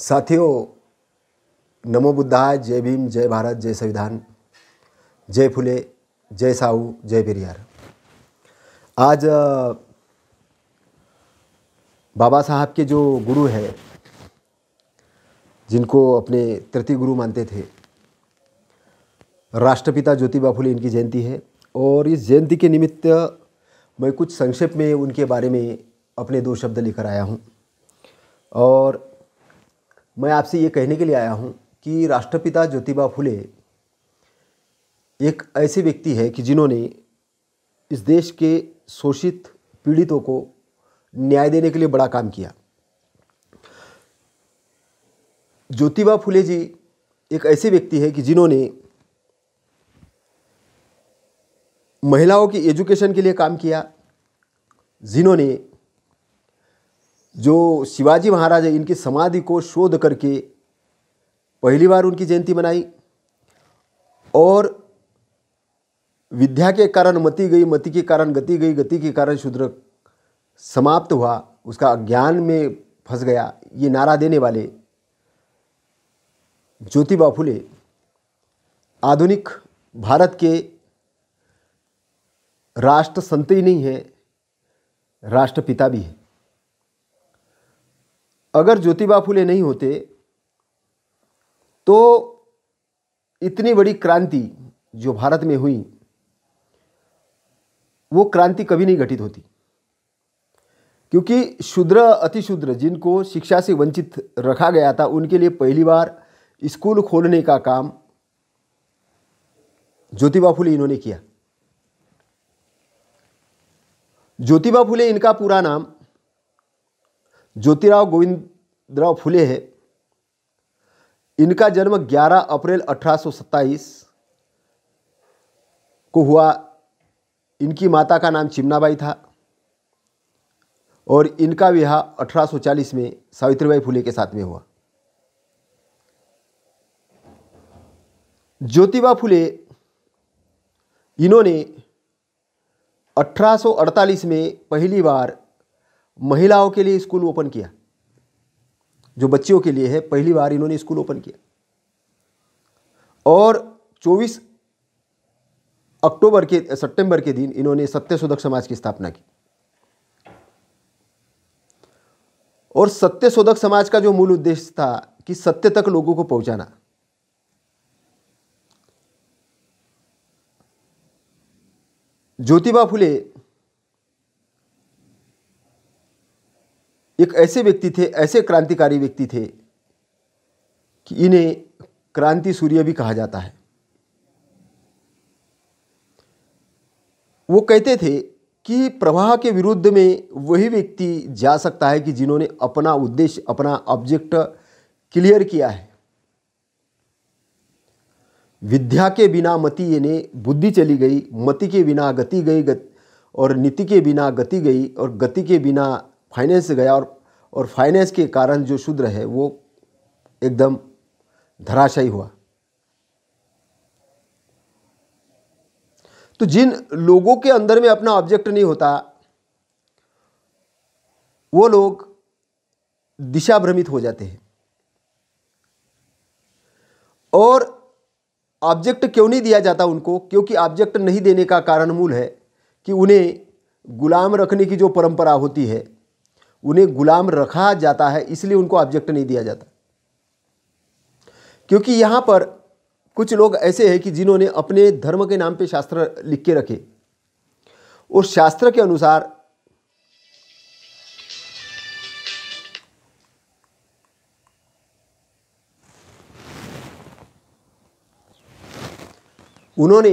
साथियों नमो बुद्धा जय भीम जय भारत जय संविधान जय फुले जय साहू जय पेरियार आज बाबा साहब के जो गुरु हैं जिनको अपने तृतीय गुरु मानते थे राष्ट्रपिता ज्योतिबा फुले इनकी जयंती है और इस जयंती के निमित्त मैं कुछ संक्षेप में उनके बारे में अपने दो शब्द लेकर आया हूँ और मैं आपसे ये कहने के लिए आया हूँ कि राष्ट्रपिता ज्योतिबा फुले एक ऐसे व्यक्ति है कि जिन्होंने इस देश के शोषित पीड़ितों को न्याय देने के लिए बड़ा काम किया ज्योतिबा फुले जी एक ऐसे व्यक्ति है कि जिन्होंने महिलाओं की एजुकेशन के लिए काम किया जिन्होंने जो शिवाजी महाराज है इनकी समाधि को शोध करके पहली बार उनकी जयंती मनाई और विद्या के कारण मति गई मति के कारण गति गई गति के कारण शूद्र समाप्त हुआ उसका अज्ञान में फंस गया ये नारा देने वाले ज्योतिबा फुले आधुनिक भारत के राष्ट्र संत ही नहीं है राष्ट्रपिता भी है अगर ज्योतिबा फुले नहीं होते तो इतनी बड़ी क्रांति जो भारत में हुई वो क्रांति कभी नहीं घटित होती क्योंकि शूद्र अतिशूद्र जिनको शिक्षा से वंचित रखा गया था उनके लिए पहली बार स्कूल खोलने का काम ज्योतिबा फुले इन्होंने किया ज्योतिबा फुले इनका पूरा नाम ज्योतिराव गोविंदराव फुले है इनका जन्म 11 अप्रैल अठारह को हुआ इनकी माता का नाम चिमनाबाई था और इनका विवाह अठारह में सावित्रीबाई फुले के साथ में हुआ ज्योतिबा फुले इन्होंने 1848 में पहली बार महिलाओं के लिए स्कूल ओपन किया जो बच्चियों के लिए है पहली बार इन्होंने स्कूल ओपन किया और 24 अक्टूबर के सितंबर के दिन इन्होंने सत्य शोधक समाज की स्थापना की और सत्य शोधक समाज का जो मूल उद्देश्य था कि सत्य तक लोगों को पहुंचाना ज्योतिबा फुले एक ऐसे व्यक्ति थे ऐसे क्रांतिकारी व्यक्ति थे कि इन्हें क्रांति सूर्य भी कहा जाता है वो कहते थे कि प्रवाह के विरुद्ध में वही व्यक्ति जा सकता है कि जिन्होंने अपना उद्देश्य अपना ऑब्जेक्ट क्लियर किया है विद्या के बिना मति यानी बुद्धि चली गई मति के बिना गति गई गत और नीति के बिना गति गई और गति के बिना फाइनेंस गया और और फाइनेंस के कारण जो शूद्र है वो एकदम धराशायी हुआ तो जिन लोगों के अंदर में अपना ऑब्जेक्ट नहीं होता वो लोग दिशा भ्रमित हो जाते हैं और ऑब्जेक्ट क्यों नहीं दिया जाता उनको क्योंकि ऑब्जेक्ट नहीं देने का कारण मूल है कि उन्हें गुलाम रखने की जो परंपरा होती है उन्हें गुलाम रखा जाता है इसलिए उनको ऑब्जेक्ट नहीं दिया जाता क्योंकि यहाँ पर कुछ लोग ऐसे हैं कि जिन्होंने अपने धर्म के नाम पे शास्त्र लिख के रखे और शास्त्र के अनुसार उन्होंने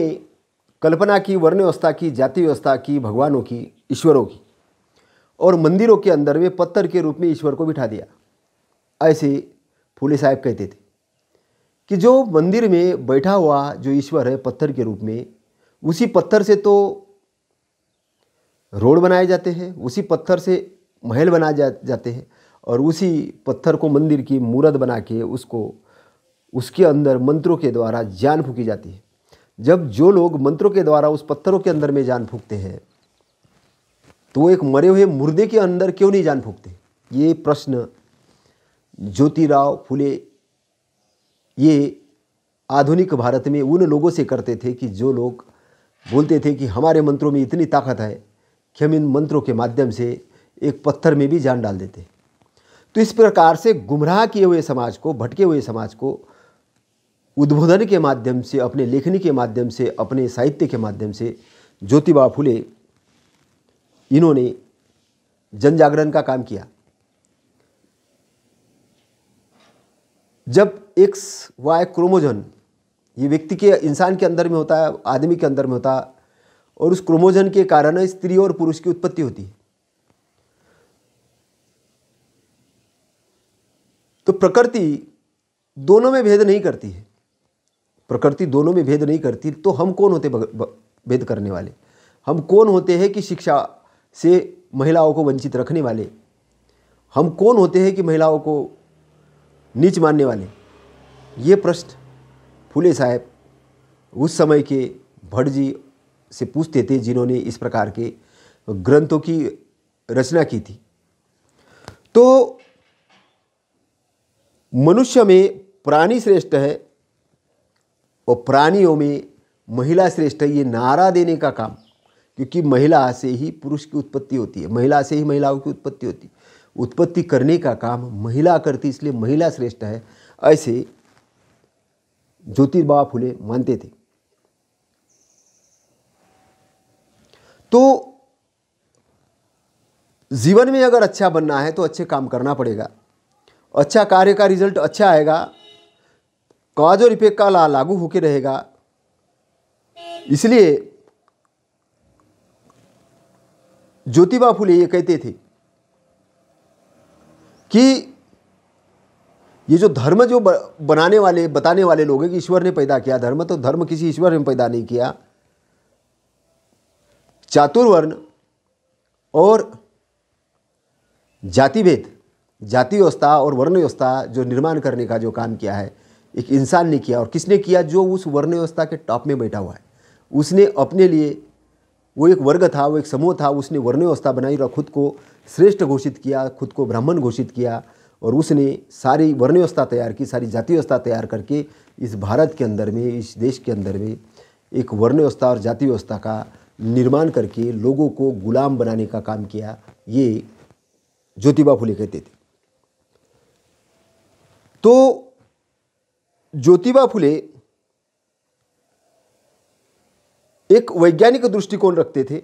कल्पना की वर्ण व्यवस्था की जाति व्यवस्था की भगवानों की ईश्वरों की और मंदिरों के अंदर वे पत्थर के रूप में ईश्वर को बिठा दिया ऐसे फूले साहब कहते थे कि जो मंदिर में बैठा हुआ जो ईश्वर है पत्थर के रूप में उसी पत्थर से तो रोड बनाए जाते हैं उसी पत्थर से महल बनाए जा, जाते हैं और उसी पत्थर को मंदिर की मूरत बना के उसको उसके अंदर मंत्रों के द्वारा जान फूकी जाती है जब जो लोग मंत्रों के द्वारा उस पत्थरों के अंदर में जान फूकते हैं तो वो एक मरे हुए मुर्दे के अंदर क्यों नहीं जान फूकते ये प्रश्न ज्योतिराव फुले ये आधुनिक भारत में उन लोगों से करते थे कि जो लोग बोलते थे कि हमारे मंत्रों में इतनी ताकत है कि हम इन मंत्रों के माध्यम से एक पत्थर में भी जान डाल देते तो इस प्रकार से गुमराह किए हुए समाज को भटके हुए समाज को उद्बोधन के माध्यम से अपने लेखनी के माध्यम से अपने साहित्य के माध्यम से ज्योतिबा फुले इन्होंने जन जागरण का काम किया जब एक्स वाई क्रोमोजन ये व्यक्ति के इंसान के अंदर में होता है आदमी के अंदर में होता है और उस क्रोमोजन के कारण स्त्री और पुरुष की उत्पत्ति होती है तो प्रकृति दोनों में भेद नहीं करती है प्रकृति दोनों में भेद नहीं करती तो हम कौन होते भेद करने वाले हम कौन होते हैं कि शिक्षा से महिलाओं को वंचित रखने वाले हम कौन होते हैं कि महिलाओं को नीच मानने वाले ये प्रश्न फुले साहब उस समय के भट्ट जी से पूछते थे जिन्होंने इस प्रकार के ग्रंथों की रचना की थी तो मनुष्य में प्राणी श्रेष्ठ है और प्राणियों में महिला श्रेष्ठ है ये नारा देने का काम क्योंकि महिला से ही पुरुष की उत्पत्ति होती है महिला से ही महिलाओं की उत्पत्ति होती है उत्पत्ति करने का काम महिला करती इसलिए महिला श्रेष्ठ है ऐसे ज्योतिष फुले मानते थे तो जीवन में अगर अच्छा बनना है तो अच्छे काम करना पड़ेगा अच्छा कार्य का रिजल्ट अच्छा आएगा काज और इफेक्ट का ला लागू होके रहेगा इसलिए ज्योतिबा फुले ये कहते थे कि ये जो धर्म जो बनाने वाले बताने वाले लोग हैं कि ईश्वर ने पैदा किया धर्म तो धर्म किसी ईश्वर ने पैदा नहीं किया चातुर्वर्ण और जातिभेद जाति व्यवस्था और वर्ण व्यवस्था जो निर्माण करने का जो काम किया है एक इंसान ने किया और किसने किया जो उस वर्ण व्यवस्था के टॉप में बैठा हुआ है उसने अपने लिए वो एक वर्ग था वो एक समूह था उसने व्यवस्था बनाई और खुद को श्रेष्ठ घोषित किया खुद को ब्राह्मण घोषित किया और उसने सारी वर्ण व्यवस्था तैयार की सारी जाति व्यवस्था तैयार करके इस भारत के अंदर में इस देश के अंदर में एक वर्ण व्यवस्था और जाति व्यवस्था का निर्माण करके लोगों को गुलाम बनाने का काम किया ये ज्योतिबा फुले कहते थे तो ज्योतिबा फुले एक वैज्ञानिक दृष्टिकोण रखते थे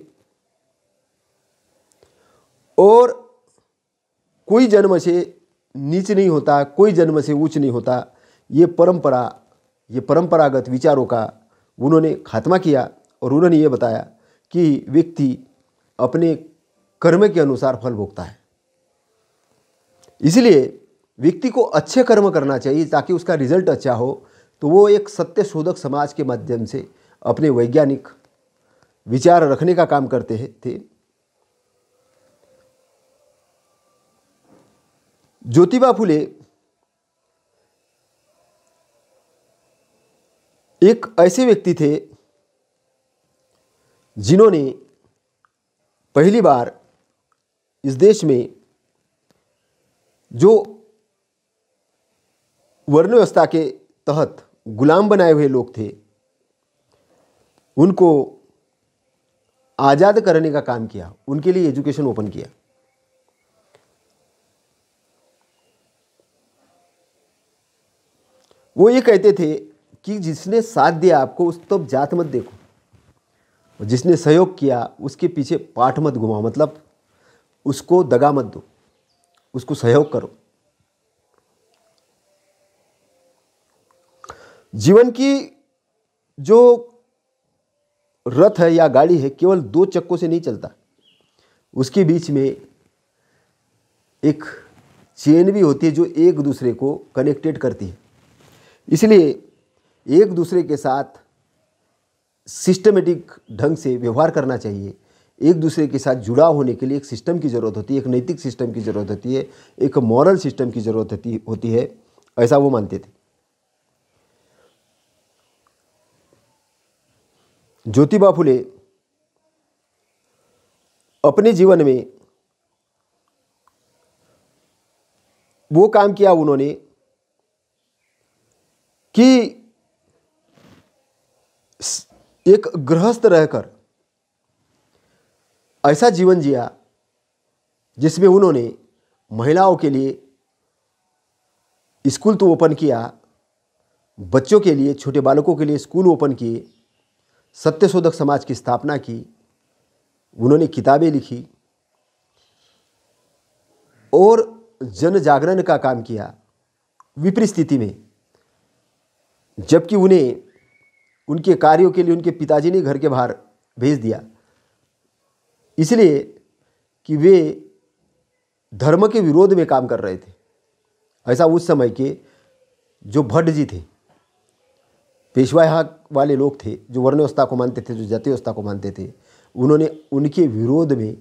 और कोई जन्म से नीच नहीं होता कोई जन्म से ऊंच नहीं होता ये परंपरा ये परंपरागत विचारों का उन्होंने खात्मा किया और उन्होंने ये बताया कि व्यक्ति अपने कर्म के अनुसार फल भोगता है इसलिए व्यक्ति को अच्छे कर्म करना चाहिए ताकि उसका रिजल्ट अच्छा हो तो वो एक सत्य शोधक समाज के माध्यम से अपने वैज्ञानिक विचार रखने का काम करते हैं थे ज्योतिबा फुले एक ऐसे व्यक्ति थे जिन्होंने पहली बार इस देश में जो वर्ण व्यवस्था के तहत गुलाम बनाए हुए लोग थे उनको आज़ाद करने का काम किया उनके लिए एजुकेशन ओपन किया वो ये कहते थे कि जिसने साथ दिया आपको उस तो जात मत देखो जिसने सहयोग किया उसके पीछे पाठ मत घुमाओ मतलब उसको दगा मत दो उसको सहयोग करो जीवन की जो रथ है या गाड़ी है केवल दो चक्कों से नहीं चलता उसके बीच में एक चेन भी होती है जो एक दूसरे को कनेक्टेड करती है इसलिए एक दूसरे के साथ सिस्टमेटिक ढंग से व्यवहार करना चाहिए एक दूसरे के साथ जुड़ा होने के लिए एक सिस्टम की ज़रूरत होती है एक नैतिक सिस्टम की ज़रूरत होती है एक मॉरल सिस्टम की ज़रूरत होती होती है ऐसा वो मानते थे ज्योतिबा फुले अपने जीवन में वो काम किया उन्होंने कि एक गृहस्थ रहकर ऐसा जीवन जिया जिसमें उन्होंने महिलाओं के लिए स्कूल तो ओपन किया बच्चों के लिए छोटे बालकों के लिए स्कूल ओपन किए सत्यशोधक समाज की स्थापना की उन्होंने किताबें लिखी और जन जागरण का काम किया विपरीत स्थिति में जबकि उन्हें उनके कार्यों के लिए उनके पिताजी ने घर के बाहर भेज दिया इसलिए कि वे धर्म के विरोध में काम कर रहे थे ऐसा उस समय के जो भट्ट जी थे पेशवा यहाँ वाले लोग थे जो वर्ण व्यवस्था को मानते थे जो जाति व्यवस्था को मानते थे उन्होंने उनके विरोध में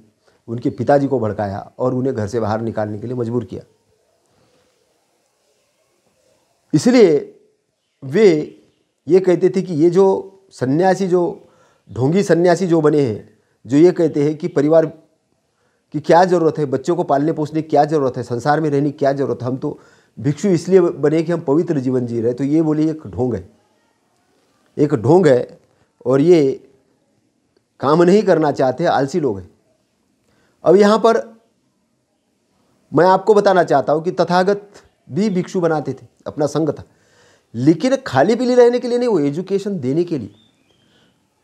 उनके पिताजी को भड़काया और उन्हें घर से बाहर निकालने के लिए मजबूर किया इसलिए वे ये कहते थे कि ये जो सन्यासी जो ढोंगी सन्यासी जो बने हैं जो ये कहते हैं कि परिवार की क्या ज़रूरत है बच्चों को पालने पोसने की क्या ज़रूरत है संसार में रहने की क्या ज़रूरत है हम तो भिक्षु इसलिए बने कि हम पवित्र जीवन जी रहे तो ये बोले एक ढोंग है एक ढोंग है और ये काम नहीं करना चाहते आलसी लोग हैं अब यहाँ पर मैं आपको बताना चाहता हूँ कि तथागत भी भिक्षु बनाते थे अपना संघ था लेकिन खाली पीली रहने के लिए नहीं वो एजुकेशन देने के लिए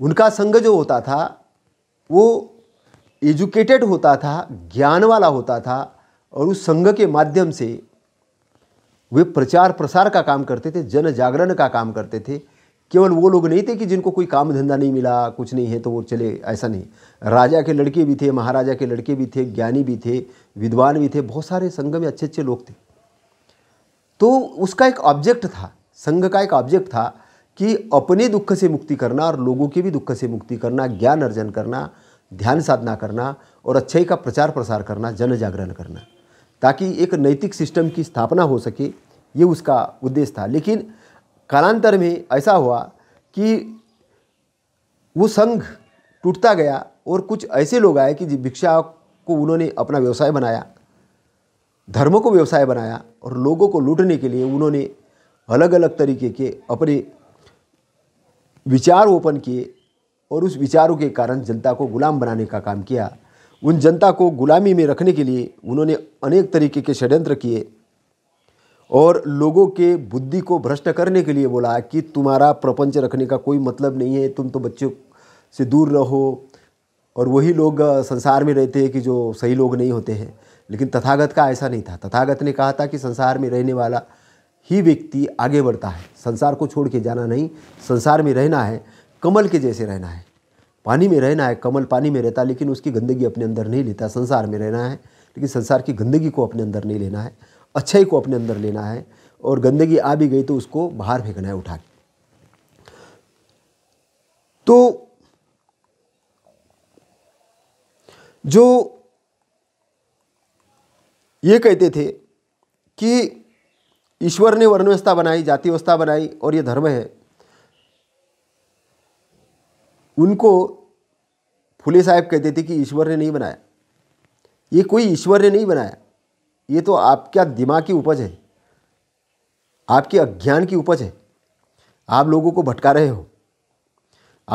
उनका संघ जो होता था वो एजुकेटेड होता था ज्ञान वाला होता था और उस संघ के माध्यम से वे प्रचार प्रसार का काम करते थे जन जागरण का काम करते थे केवल वो लोग नहीं थे कि जिनको कोई काम धंधा नहीं मिला कुछ नहीं है तो वो चले ऐसा नहीं राजा के लड़के भी थे महाराजा के लड़के भी थे ज्ञानी भी थे विद्वान भी थे बहुत सारे संघ में अच्छे अच्छे लोग थे तो उसका एक ऑब्जेक्ट था संघ का एक ऑब्जेक्ट था कि अपने दुख से मुक्ति करना और लोगों के भी दुख से मुक्ति करना ज्ञान अर्जन करना ध्यान साधना करना और अच्छाई का प्रचार प्रसार करना जन जागरण करना ताकि एक नैतिक सिस्टम की स्थापना हो सके ये उसका उद्देश्य था लेकिन कालांतर में ऐसा हुआ कि वो संघ टूटता गया और कुछ ऐसे लोग आए कि भिक्षा को उन्होंने अपना व्यवसाय बनाया धर्म को व्यवसाय बनाया और लोगों को लूटने के लिए उन्होंने अलग अलग तरीके के अपने विचार ओपन किए और उस विचारों के कारण जनता को गुलाम बनाने का काम किया उन जनता को गुलामी में रखने के लिए उन्होंने अनेक तरीके के षड्यंत्र किए और लोगों के बुद्धि को भ्रष्ट करने के लिए बोला कि तुम्हारा प्रपंच रखने का कोई मतलब नहीं है तुम तो बच्चों से दूर रहो और वही लोग संसार में रहते हैं कि जो सही लोग नहीं होते हैं लेकिन तथागत का ऐसा नहीं था तथागत ने कहा था कि संसार में रहने वाला ही व्यक्ति आगे बढ़ता है संसार को छोड़ के जाना नहीं संसार में रहना है कमल के जैसे रहना है पानी में रहना है कमल पानी में रहता लेकिन उसकी गंदगी अपने अंदर नहीं लेता संसार में रहना है लेकिन संसार की गंदगी को अपने अंदर नहीं लेना है अच्छाई को अपने अंदर लेना है और गंदगी आ भी गई तो उसको बाहर फेंकना है उठा के तो जो ये कहते थे कि ईश्वर ने वर्ण व्यवस्था बनाई जाति व्यवस्था बनाई और ये धर्म है उनको फुले साहब कहते थे कि ईश्वर ने नहीं बनाया ये कोई ईश्वर ने नहीं बनाया ये तो आपका दिमाग की उपज है आपके अज्ञान की उपज है आप लोगों को भटका रहे हो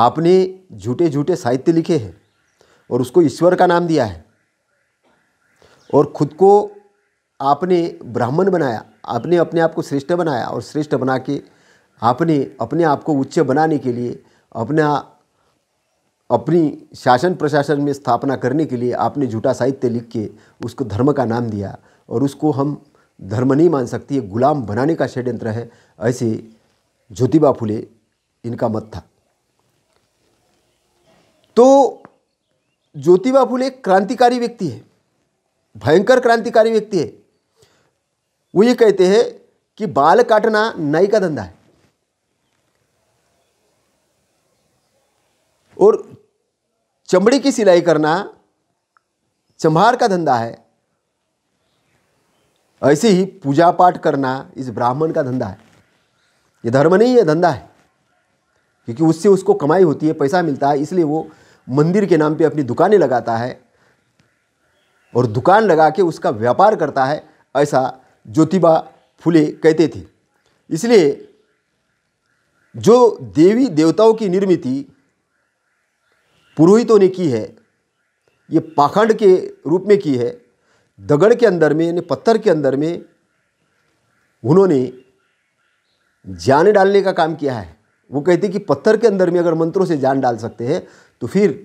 आपने झूठे झूठे साहित्य लिखे हैं और उसको ईश्वर का नाम दिया है और खुद को आपने ब्राह्मण बनाया आपने अपने आप को श्रेष्ठ बनाया और श्रेष्ठ बना के आपने अपने आप को उच्च बनाने के लिए अपना अपनी शासन प्रशासन में स्थापना करने के लिए आपने झूठा साहित्य लिख के उसको धर्म का नाम दिया और उसको हम धर्म नहीं मान सकते ये गुलाम बनाने का षड्यंत्र है ऐसे ज्योतिबा फुले इनका मत था तो ज्योतिबा फुले क्रांतिकारी व्यक्ति है भयंकर क्रांतिकारी व्यक्ति है वो ये कहते हैं कि बाल काटना नाई का धंधा है और चमड़ी की सिलाई करना चम्हार का धंधा है ऐसे ही पूजा पाठ करना इस ब्राह्मण का धंधा है ये धर्म नहीं है धंधा है क्योंकि उससे उसको कमाई होती है पैसा मिलता है इसलिए वो मंदिर के नाम पे अपनी दुकानें लगाता है और दुकान लगा के उसका व्यापार करता है ऐसा ज्योतिबा फुले कहते थे इसलिए जो देवी देवताओं की निर्मित पुरोहितों ने की है ये पाखंड के रूप में की है दगड़ के अंदर में यानी पत्थर के अंदर में उन्होंने जान डालने का काम किया है वो कहते हैं कि पत्थर के अंदर में अगर मंत्रों से जान डाल सकते हैं तो फिर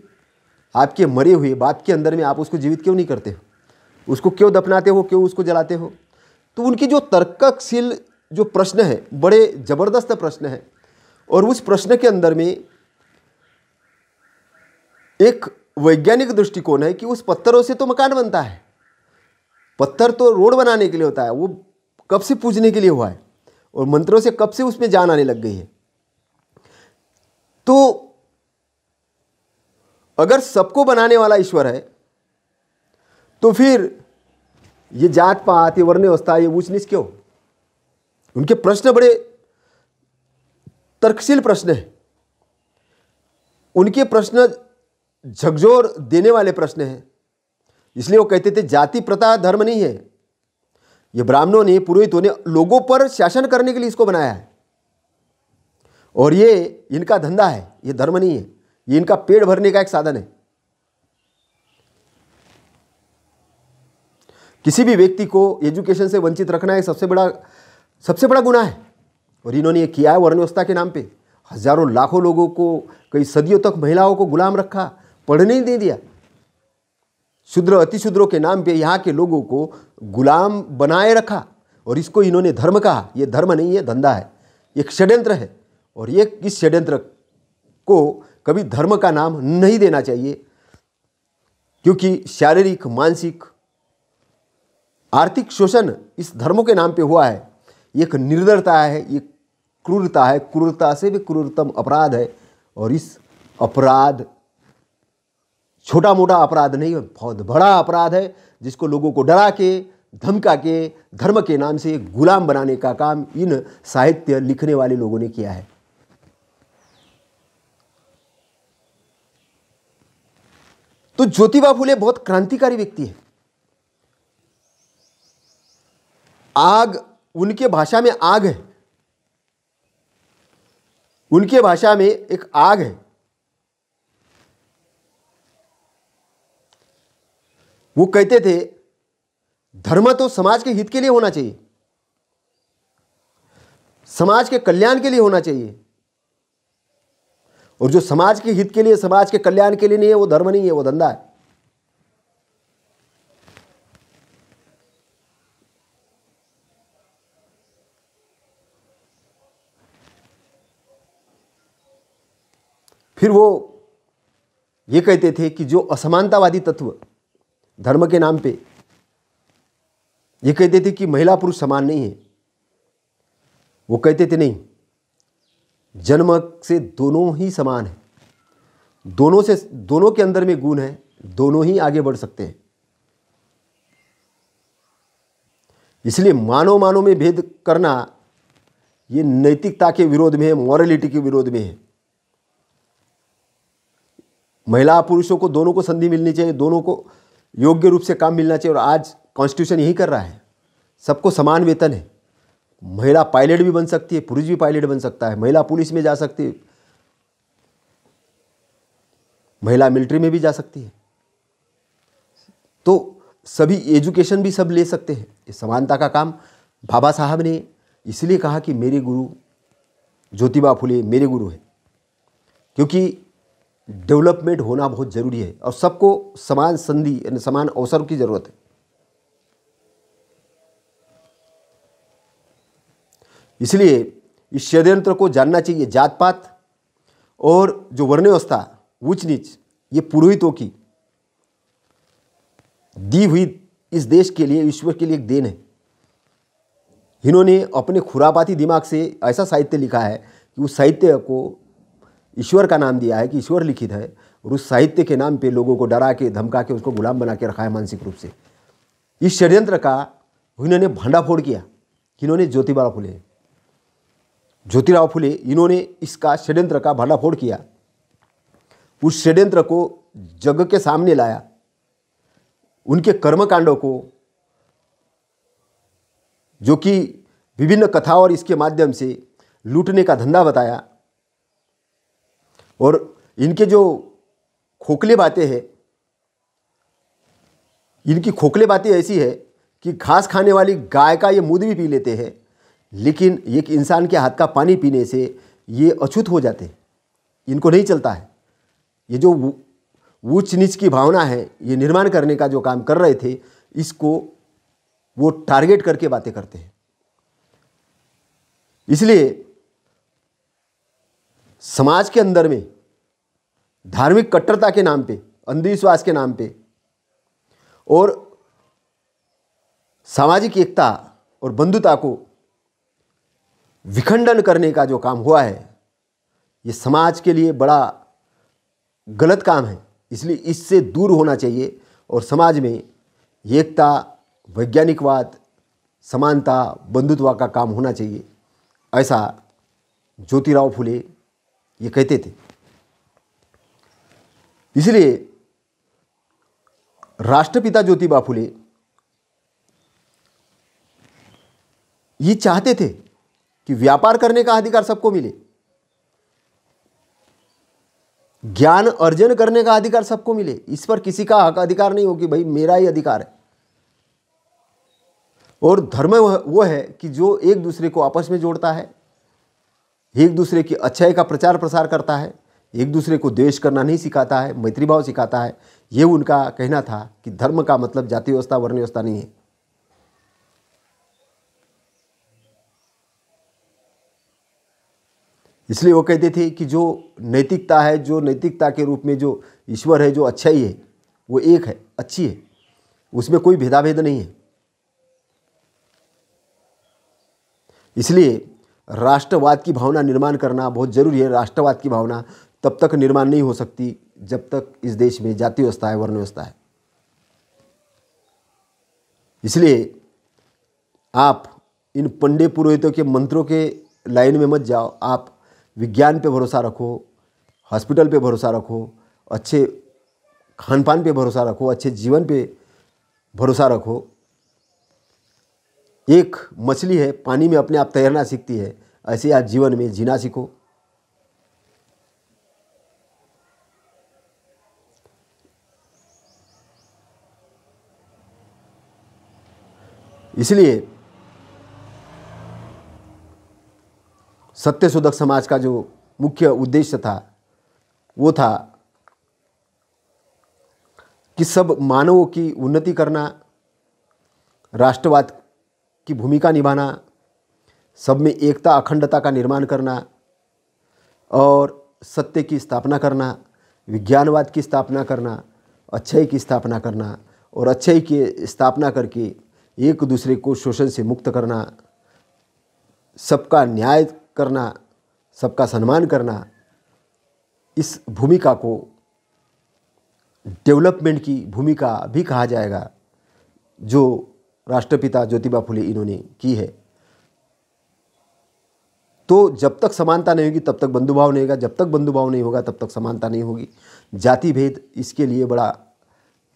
आपके मरे हुए बाप के अंदर में आप उसको जीवित क्यों नहीं करते हो उसको क्यों दफनाते हो क्यों उसको जलाते हो तो उनकी जो तर्कशील जो प्रश्न है बड़े ज़बरदस्त प्रश्न है और उस प्रश्न के अंदर में एक वैज्ञानिक दृष्टिकोण है कि उस पत्थरों से तो मकान बनता है पत्थर तो रोड बनाने के लिए होता है वो कब से पूजने के लिए हुआ है और मंत्रों से कब से उसमें जान आने लग गई है तो अगर सबको बनाने वाला ईश्वर है तो फिर ये जात पात ये वर्ण व्यवस्था ये ऊंच नीच क्यों उनके प्रश्न बड़े तर्कशील प्रश्न है उनके प्रश्न झकझोर देने वाले प्रश्न हैं इसलिए वो कहते थे जाति प्रथा धर्म नहीं है ये ब्राह्मणों ने पुरोहितों ने लोगों पर शासन करने के लिए इसको बनाया है और ये इनका धंधा है ये धर्म नहीं है ये इनका पेट भरने का एक साधन है किसी भी व्यक्ति को एजुकेशन से वंचित रखना है सबसे बड़ा सबसे बड़ा गुना है और इन्होंने ये किया है वर्ण व्यवस्था के नाम पे हजारों लाखों लोगों को कई सदियों तक महिलाओं को गुलाम रखा पढ़ने ही नहीं दिया शूद्र अतिशूद्रों के नाम पे यहाँ के लोगों को गुलाम बनाए रखा और इसको इन्होंने धर्म कहा ये धर्म नहीं है धंधा है एक षड्यंत्र है और ये इस षड्यंत्र को कभी धर्म का नाम नहीं देना चाहिए क्योंकि शारीरिक मानसिक आर्थिक शोषण इस धर्मों के नाम पे हुआ है एक निर्दरता है एक क्रूरता है क्रूरता से भी क्रूरतम अपराध है और इस अपराध छोटा मोटा अपराध नहीं है बहुत बड़ा अपराध है जिसको लोगों को डरा के धमका के धर्म के नाम से गुलाम बनाने का काम इन साहित्य लिखने वाले लोगों ने किया है तो ज्योतिबा फुले बहुत क्रांतिकारी व्यक्ति है आग उनके भाषा में आग है उनके भाषा में एक आग है वो कहते थे धर्म तो समाज के हित के लिए होना चाहिए समाज के कल्याण के लिए होना चाहिए और जो समाज के हित के लिए समाज के कल्याण के लिए नहीं है वो धर्म नहीं है वो धंधा है फिर वो ये कहते थे कि जो असमानतावादी तत्व धर्म के नाम पे ये कहते थे कि महिला पुरुष समान नहीं है वो कहते थे नहीं जन्म से दोनों ही समान है दोनों से दोनों के अंदर में गुण है दोनों ही आगे बढ़ सकते हैं इसलिए मानव मानव में भेद करना ये नैतिकता के विरोध में है मॉरलिटी के विरोध में है महिला पुरुषों को दोनों को संधि मिलनी चाहिए दोनों को योग्य रूप से काम मिलना चाहिए और आज कॉन्स्टिट्यूशन यही कर रहा है सबको समान वेतन है महिला पायलट भी बन सकती है पुरुष भी पायलट बन सकता है महिला पुलिस में जा सकती है महिला मिलिट्री में भी जा सकती है तो सभी एजुकेशन भी सब ले सकते हैं इस समानता का काम बाबा साहब ने इसलिए कहा कि मेरे गुरु ज्योतिबा फुले मेरे गुरु हैं क्योंकि डेवलपमेंट होना बहुत ज़रूरी है और सबको समान संधि यानी समान अवसर की ज़रूरत है इसलिए इस षड्यंत्र को जानना चाहिए जात पात और जो वर्ण व्यवस्था ऊंच नीच ये पुरोहितों की दी हुई इस देश के लिए ईश्वर के लिए एक देन है इन्होंने अपने खुरापाती दिमाग से ऐसा साहित्य लिखा है कि उस साहित्य को ईश्वर का नाम दिया है कि ईश्वर लिखित है और उस साहित्य के नाम पे लोगों को डरा के धमका के उसको गुलाम बना के रखा है मानसिक रूप से इस षड्यंत्र का इन्होंने भंडाफोड़ किया इन्होंने ज्योतिबा फुले ज्योतिराव फुले इन्होंने इसका षड्यंत्र का भंडाफोड़ किया उस षड्यंत्र को जग के सामने लाया उनके कर्मकांडों को जो कि विभिन्न कथा और इसके माध्यम से लूटने का धंधा बताया और इनके जो खोखले बातें हैं इनकी खोखले बातें ऐसी है कि घास खाने वाली गाय का ये मूद भी पी लेते हैं लेकिन एक इंसान के हाथ का पानी पीने से ये अछूत हो जाते हैं इनको नहीं चलता है ये जो ऊंच नीच की भावना है ये निर्माण करने का जो काम कर रहे थे इसको वो टारगेट करके बातें करते हैं इसलिए समाज के अंदर में धार्मिक कट्टरता के नाम पे अंधविश्वास के नाम पे और सामाजिक एकता और बंधुता को विखंडन करने का जो काम हुआ है ये समाज के लिए बड़ा गलत काम है इसलिए इससे दूर होना चाहिए और समाज में एकता वैज्ञानिकवाद समानता बंधुत्व का काम होना चाहिए ऐसा ज्योतिराव फुले ये कहते थे इसलिए राष्ट्रपिता ज्योतिबा फुले ये चाहते थे कि व्यापार करने का अधिकार सबको मिले ज्ञान अर्जन करने का अधिकार सबको मिले इस पर किसी का हक अधिकार नहीं हो कि भाई मेरा ही अधिकार है और धर्म वो है कि जो एक दूसरे को आपस में जोड़ता है एक दूसरे की अच्छाई का प्रचार प्रसार करता है एक दूसरे को द्वेष करना नहीं सिखाता है मैत्री भाव सिखाता है ये उनका कहना था कि धर्म का मतलब जाति व्यवस्था वर्ण व्यवस्था नहीं है इसलिए वो कहते थे कि जो नैतिकता है जो नैतिकता के रूप में जो ईश्वर है जो अच्छाई है वो एक है अच्छी है उसमें कोई भेदाभेद नहीं है इसलिए राष्ट्रवाद की भावना निर्माण करना बहुत ज़रूरी है राष्ट्रवाद की भावना तब तक निर्माण नहीं हो सकती जब तक इस देश में जाति व्यवस्था है वर्ण व्यवस्था है इसलिए आप इन पंडे पुरोहितों के मंत्रों के लाइन में मत जाओ आप विज्ञान पे भरोसा रखो हॉस्पिटल पे भरोसा रखो अच्छे खान पान पर भरोसा रखो अच्छे जीवन पे भरोसा रखो एक मछली है पानी में अपने आप तैरना सीखती है ऐसे आज जीवन में जीना सीखो इसलिए सत्यशोधक समाज का जो मुख्य उद्देश्य था वो था कि सब मानवों की उन्नति करना राष्ट्रवाद की भूमिका निभाना सब में एकता अखंडता का निर्माण करना और सत्य की स्थापना करना विज्ञानवाद की स्थापना करना अच्छाई की स्थापना करना और अच्छाई की स्थापना करके एक दूसरे को शोषण से मुक्त करना सबका न्याय करना सबका सम्मान करना इस भूमिका को डेवलपमेंट की भूमिका भी कहा जाएगा जो राष्ट्रपिता ज्योतिबा फुले इन्होंने की है तो जब तक समानता नहीं होगी तब तक बंधुभाव नहीं होगा जब तक बंधुभाव नहीं होगा तब तक समानता नहीं होगी जाति भेद इसके लिए बड़ा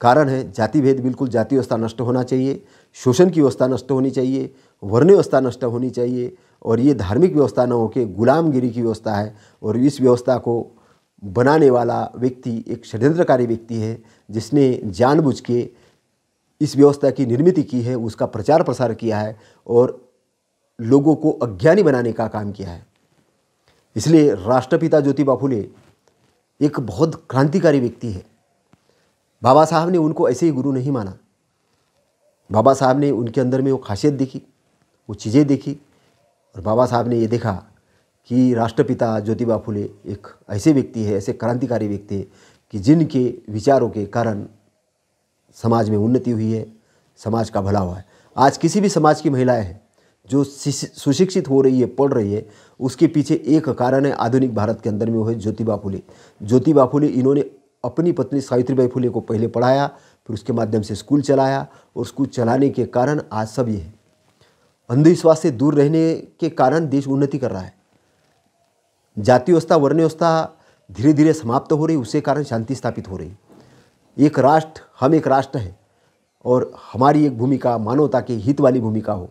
कारण है जाति भेद बिल्कुल जाति व्यवस्था नष्ट होना चाहिए शोषण की व्यवस्था नष्ट होनी चाहिए वर्ण व्यवस्था नष्ट होनी चाहिए और ये धार्मिक व्यवस्था न होकर गुलामगिरी की व्यवस्था है और इस व्यवस्था को बनाने वाला व्यक्ति एक षड्यंत्रकारी व्यक्ति है जिसने जानबूझ के इस व्यवस्था की निर्मित की है उसका प्रचार प्रसार किया है और लोगों को अज्ञानी बनाने का काम किया है इसलिए राष्ट्रपिता ज्योतिबा फुले एक बहुत क्रांतिकारी व्यक्ति है बाबा साहब ने उनको ऐसे ही गुरु नहीं माना बाबा साहब ने उनके अंदर में वो खासियत देखी वो चीज़ें देखी और बाबा साहब ने ये देखा कि राष्ट्रपिता ज्योतिबा फुले एक ऐसे व्यक्ति है ऐसे क्रांतिकारी व्यक्ति है कि जिनके विचारों के कारण समाज में उन्नति हुई है समाज का भला हुआ है आज किसी भी समाज की महिलाएं हैं जो सुशिक्षित हो रही है पढ़ रही है उसके पीछे एक कारण है आधुनिक भारत के अंदर में वो है ज्योतिबा फुले ज्योतिबा फुले इन्होंने अपनी पत्नी सावित्रीबाई फुले को पहले पढ़ाया फिर उसके माध्यम से स्कूल चलाया और स्कूल चलाने के कारण आज सब ये है अंधविश्वास से दूर रहने के कारण देश उन्नति कर रहा है जाति व्यवस्था वर्ण्यवस्था धीरे धीरे समाप्त हो रही उसके कारण शांति स्थापित हो रही एक राष्ट्र हम एक राष्ट्र हैं और हमारी एक भूमिका मानवता के हित वाली भूमिका हो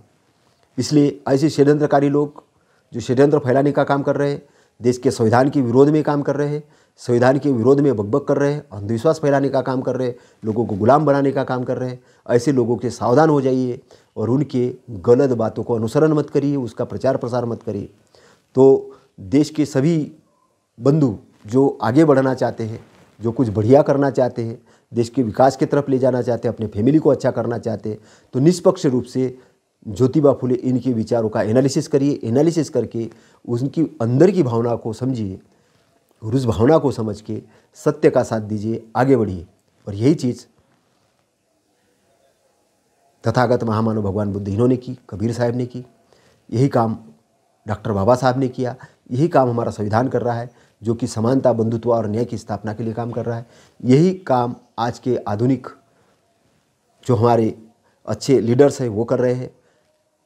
इसलिए ऐसे षड्यंत्रकारी लोग जो षड्यंत्र फैलाने का काम कर रहे हैं देश के संविधान के विरोध में काम कर रहे हैं संविधान के विरोध में बकबक कर रहे हैं अंधविश्वास फैलाने का काम कर रहे हैं लोगों को गुलाम बनाने का काम कर रहे हैं ऐसे लोगों के सावधान हो जाइए और उनके गलत बातों को अनुसरण मत करिए उसका प्रचार प्रसार मत करिए तो देश के सभी बंधु जो आगे बढ़ना चाहते हैं जो कुछ बढ़िया करना चाहते हैं देश के विकास की तरफ ले जाना चाहते हैं अपने फैमिली को अच्छा करना चाहते हैं तो निष्पक्ष रूप से ज्योतिबा फुले इनके विचारों का एनालिसिस करिए एनालिसिस करके उनकी अंदर की भावना को समझिए उस भावना को समझ के सत्य का साथ दीजिए आगे बढ़िए और यही चीज़ तथागत महामानव भगवान बुद्ध इन्होंने की कबीर साहब ने की यही काम डॉक्टर बाबा साहब ने किया यही काम हमारा संविधान कर रहा है जो कि समानता बंधुत्व और न्याय की स्थापना के लिए काम कर रहा है यही काम आज के आधुनिक जो हमारे अच्छे लीडर्स हैं वो कर रहे हैं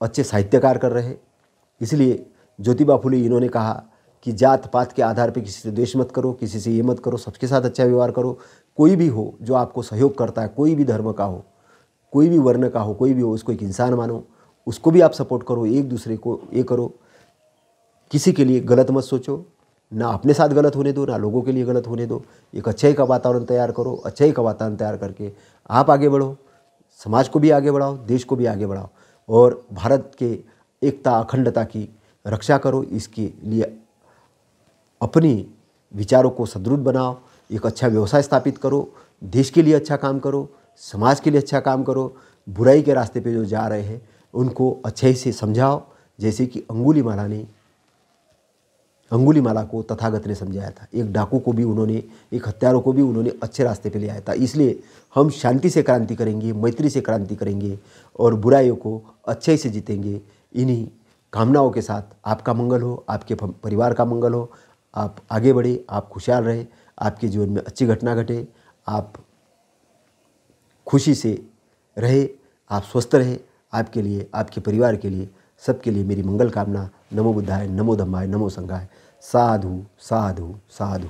अच्छे साहित्यकार कर रहे हैं इसलिए ज्योतिबा फुले इन्होंने कहा कि जात पात के आधार पर किसी से द्वेश मत करो किसी से ये मत करो सबके साथ अच्छा व्यवहार करो कोई भी हो जो आपको सहयोग करता है कोई भी धर्म का हो कोई भी वर्ण का हो कोई भी हो उसको एक इंसान मानो उसको भी आप सपोर्ट करो एक दूसरे को ये करो किसी के लिए गलत मत सोचो ना अपने साथ गलत होने दो ना लोगों के लिए गलत होने दो एक अच्छाई का वातावरण तैयार करो अच्छाई का वातावरण तैयार करके आप आगे बढ़ो समाज को भी आगे बढ़ाओ देश को भी आगे बढ़ाओ और भारत के एकता अखंडता की रक्षा करो इसके लिए अपनी विचारों को सदृढ़ बनाओ एक अच्छा व्यवसाय स्थापित करो देश के लिए अच्छा काम करो समाज के लिए अच्छा काम करो बुराई के रास्ते पे जो जा रहे हैं उनको अच्छे से समझाओ जैसे कि अंगुली माला नहीं अंगुली माला को तथागत ने समझाया था एक डाकू को भी उन्होंने एक हत्यारों को भी उन्होंने अच्छे रास्ते पे ले आया था इसलिए हम शांति से क्रांति करेंगे मैत्री से क्रांति करेंगे और बुराइयों को अच्छे से जीतेंगे इन्हीं कामनाओं के साथ आपका मंगल हो आपके परिवार का मंगल हो आप आगे बढ़े आप खुशहाल रहे आपके जीवन में अच्छी घटना घटे आप खुशी से रहे आप स्वस्थ रहे आपके लिए आपके परिवार के लिए सबके लिए मेरी मंगल कामना नमो बुद्धाय नमो धम्माय नमो संघाय साधु साधु साधु